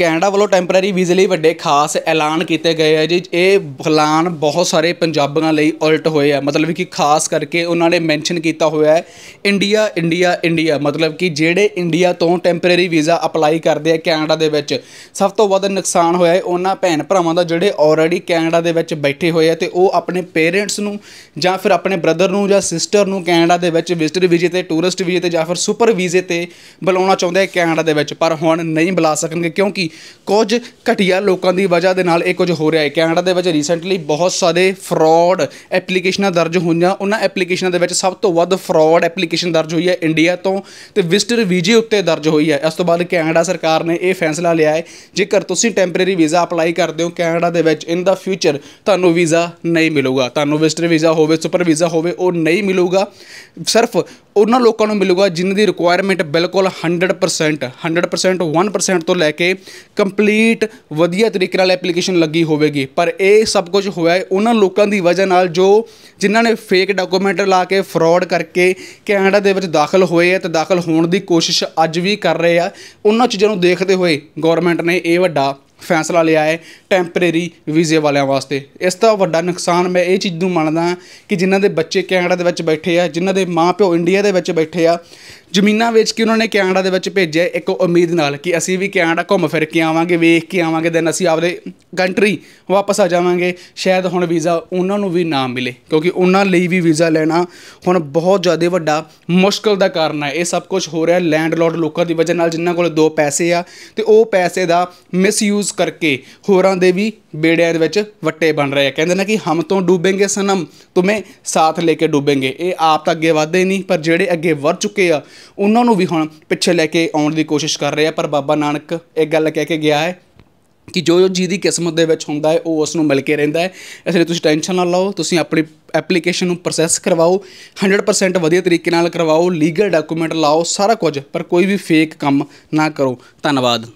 Canada ਵੱਲੋਂ temporary ਵੀਜ਼ੇ ਲਈ ਵੱਡੇ ਖਾਸ ਐਲਾਨ ਕੀਤੇ ਗਏ ਆ ਜੀ ਇਹ ਐਲਾਨ ਬਹੁਤ ਸਾਰੇ ਪੰਜਾਬੀਆਂ ਲਈ ਉਲਟ ਹੋਏ ਆ ਮਤਲਬ ਕਿ ਖਾਸ ਕਰਕੇ ਉਹਨਾਂ ਨੇ ਮੈਂਸ਼ਨ ਕੀਤਾ ਹੋਇਆ ਹੈ ਇੰਡੀਆ ਇੰਡੀਆ ਇੰਡੀਆ ਮਤਲਬ ਕਿ ਜਿਹੜੇ ਇੰਡੀਆ ਤੋਂ ਟੈਂਪਰੇਰੀ ਵੀਜ਼ਾ ਅਪਲਾਈ ਕਰਦੇ ਆ ਕੈਨੇਡਾ ਦੇ ਵਿੱਚ ਸਭ ਤੋਂ ਵੱਧ ਨੁਕਸਾਨ ਹੋਇਆ ਹੈ ਉਹਨਾਂ ਭੈਣ ਭਰਾਵਾਂ ਦਾ ਜਿਹੜੇ ਆਲਰੇਡੀ ਕੈਨੇਡਾ ਦੇ ਵਿੱਚ ਬੈਠੇ ਹੋਏ ਆ ਤੇ ਉਹ ਆਪਣੇ ਪੇਰੈਂਟਸ ਨੂੰ ਜਾਂ ਫਿਰ ਆਪਣੇ ਬ੍ਰਦਰ ਨੂੰ ਜਾਂ ਸਿਸਟਰ ਨੂੰ ਕੈਨੇਡਾ ਦੇ ਵਿੱਚ ਵਿਜ਼ਟਰ ਵੀਜ਼ੇ ਤੇ ਟੂਰਿਸਟ ਵੀਜ਼ੇ ਤੇ ਜਾਂ ਫਿਰ ਸੁਪਰ ਵੀਜ਼ੇ ਤੇ ਬੁਲਾਉਣਾ ਚਾਹੁੰਦੇ ਆ ਕੈਨੇਡਾ ਦੇ ਵਿੱਚ ਪਰ ਹੁਣ ਨਹੀਂ ਬੁਲਾ ਸਕਣਗੇ ਕਿਉਂਕਿ ਕੁਝ ਘਟੀਆ ਲੋਕਾਂ ਦੀ ਵਜ੍ਹਾ ਦੇ ਨਾਲ ਇਹ ਕੁਝ ਹੋ ਰਿਹਾ ਹੈ ਕੈਨੇਡਾ ਦੇ ਵਿੱਚ ਰੀਸੈਂਟਲੀ ਬਹੁਤ ਸਾਰੇ ਫਰਾਡ ਐਪਲੀਕੇਸ਼ਨਾਂ ਦਰਜ ਹੋਈਆਂ ਉਹਨਾਂ ਐਪਲੀਕੇਸ਼ਨਾਂ ਦੇ ਵਿੱਚ ਸਭ ਤੋਂ ਵੱਧ ਫਰਾਡ ਐਪਲੀਕੇਸ਼ਨ ਦਰਜ ਹੋਈ ਹੈ ਇੰਡੀਆ ਤੋਂ ਤੇ ਵਿਜ਼ਟਰ ਵੀਜ਼ੇ ਉੱਤੇ ਦਰਜ ਹੋਈ ਹੈ ਇਸ ਤੋਂ ਬਾਅਦ ਕੈਨੇਡਾ ਸਰਕਾਰ ਨੇ ਇਹ ਫੈਸਲਾ ਲਿਆ ਹੈ ਜੇਕਰ ਤੁਸੀਂ ਟੈਂਪਰੇਰੀ ਵੀਜ਼ਾ ਅਪਲਾਈ ਕਰਦੇ ਹੋ ਕੈਨੇਡਾ ਦੇ ਵਿੱਚ ਇਨ ਦਾ ਫਿਊਚਰ ਤੁਹਾਨੂੰ ਵੀਜ਼ਾ ਨਹੀਂ ਮਿਲੂਗਾ ਤੁਹਾਨੂੰ ਵਿਜ਼ਟਰ ਵੀਜ਼ਾ ਹੋਵੇ ਸੁਪਰ ਵੀਜ਼ਾ ਹੋਵੇ ਉਹ ਨਹੀਂ ਮਿਲੂਗਾ ਸਿਰਫ ਉਹਨਾਂ ਲੋਕਾਂ ਨੂੰ ਮਿਲੂਗਾ ਜਿਨ੍ਹਾਂ ਦੀ ਰਿਕੁਆਇਰਮੈਂਟ ਬਿਲਕੁਲ 100% 100% 1% ਤੋਂ ਲੈ ਕੇ ਕੰਪਲੀਟ ਵਧੀਆ ਤਰੀਕੇ ਨਾਲ ਐਪਲੀਕੇਸ਼ਨ ਲੱਗੀ ਹੋਵੇਗੀ ਪਰ ਇਹ ਸਭ ਕੁਝ ਹੋਇਆ ਹੈ ਉਹਨਾਂ ਲੋਕਾਂ ਦੀ ਵਜ੍ਹਾ ਨਾਲ ਜੋ ਜਿਨ੍ਹਾਂ ਨੇ ਫੇਕ ਡਾਕੂਮੈਂਟ ਲਾ ਕੇ ਫਰਾਡ ਕਰਕੇ ਕੈਨੇਡਾ ਦੇ ਵਿੱਚ ਦਾਖਲ ਹੋਏ ਆ ਤੇ ਦਾਖਲ ਹੋਣ ਦੀ ਕੋਸ਼ਿਸ਼ ਅੱਜ ਵੀ ਕਰ ਰਹੇ ਆ ਉਹਨਾਂ ਚੀਜ਼ਾਂ ਨੂੰ ਦੇਖਦੇ ਹੋਏ ਗਵਰਨਮੈਂਟ ਨੇ ਇਹ ਵੱਡਾ ਫੈਸਲਾ ਲਿਆ ਹੈ ਟੈਂਪਰੇਰੀ ਵੀਜ਼ੇ ਵਾਲਿਆਂ ਵਾਸਤੇ ਇਸ ਦਾ ਵੱਡਾ ਨੁਕਸਾਨ ਮੈਂ ਇਹ ਚੀਜ਼ ਨੂੰ ਮੰਨਦਾ ਕਿ ਜਿਨ੍ਹਾਂ ਦੇ ਬੱਚੇ ਕੈਨੇਡਾ ਦੇ ਵਿੱਚ ਬੈਠੇ ਆ ਜਿਨ੍ਹਾਂ ਦੇ ਮਾਪਿਓ ਇੰਡੀਆ ਦੇ ਵਿੱਚ ਬੈਠੇ ਆ ਜ਼ਮੀਨਾਂ ਵੇਚ ਕੇ ਉਹਨਾਂ ਨੇ ਕੈਨੇਡਾ ਦੇ ਵਿੱਚ ਭੇਜਿਆ ਇੱਕ ਉਮੀਦ ਨਾਲ ਕਿ ਅਸੀਂ ਵੀ ਕੈਨੇਡਾ ਘੁੰਮ ਫਿਰ ਕੇ ਆਵਾਂਗੇ ਵੇਖ ਕੇ ਆਵਾਂਗੇ ਦੈਨ ਅਸੀਂ ਆਪਦੇ ਕੰਟਰੀ ਵਾਪਸ ਆ ਜਾਵਾਂਗੇ ਸ਼ਾਇਦ ਹੁਣ ਵੀਜ਼ਾ ਉਹਨਾਂ ਨੂੰ ਵੀ ਨਾ ਮਿਲੇ ਕਿਉਂਕਿ ਉਹਨਾਂ ਲਈ ਵੀ ਵੀਜ਼ਾ ਲੈਣਾ ਹੁਣ ਬਹੁਤ ਜ਼ਿਆਦਾ ਵੱਡਾ ਮੁਸ਼ਕਲ ਦਾ ਕਾਰਨ ਹੈ ਇਹ ਸਭ ਕੁਝ ਹੋ ਰਿਹਾ ਲੈਂਡਲੋਰਡ ਲੋਕਾਂ ਦੀ ਵਜ੍ਹਾ ਨਾਲ ਜਿਨ੍ਹਾਂ ਕੋਲ ਦੋ ਪੈਸੇ ਆ ਤੇ ਉਹ ਪੈਸੇ ਦਾ ਮਿਸਯੂਜ਼ ਕਰਕੇ ਹੋਰਾਂ ਦੇ ਵੀ ਬੇੜਿਆਂ ਦੇ ਵਿੱਚ ਵੱਟੇ ਬਣ ਰਹੇ ਆ ਕਹਿੰਦੇ ਨੇ ਕਿ ਹਮ ਤੋਂ ਡੂਬेंगे ਸਨਮ ਤੁਮੇ ਸਾਥ ਲੈ ਕੇ ਡੂਬेंगे ਇਹ ਆਪ ਤਾਂ ਅੱਗੇ ਵਧਦੇ ਨਹੀਂ ਪਰ ਜਿਹੜੇ ਅੱਗੇ ਵਧ ਚੁੱਕੇ ਆ ਉਹਨਾਂ ਨੂੰ ਵੀ ਹੁਣ ਪਿੱਛੇ ਲੈ ਕੇ ਆਉਣ ਦੀ ਕੋਸ਼ਿਸ਼ ਕਰ ਰਹੇ ਆ ਪਰ ਬਾਬਾ ਨਾਨਕ ਇੱਕ ਗੱਲ ਕਹਿ ਕੇ ਗਿਆ ਹੈ ਕਿ ਜੋ ਜੀ ਦੀ ਕਿਸਮਤ ਦੇ ਵਿੱਚ ਹੁੰਦਾ ਹੈ ਉਹ ਉਸ ਨੂੰ ਮਿਲ ਕੇ ਰਹਿੰਦਾ ਹੈ ਇਸ ਲਈ ਤੁਸੀਂ ਟੈਨਸ਼ਨ ਨਾ ਲਓ ਤੁਸੀਂ ਆਪਣੀ ਐਪਲੀਕੇਸ਼ਨ ਨੂੰ ਪ੍ਰੋਸੈਸ ਕਰਵਾਓ 100% ਵਧੀਆ ਤਰੀਕੇ ਨਾਲ ਕਰਵਾਓ ਲੀਗਲ ਡਾਕੂਮੈਂਟ ਲਾਓ ਸਾਰਾ ਕੁਝ ਪਰ ਕੋਈ ਵੀ ਫੇਕ ਕੰਮ ਨਾ ਕਰੋ ਧੰਨਵਾਦ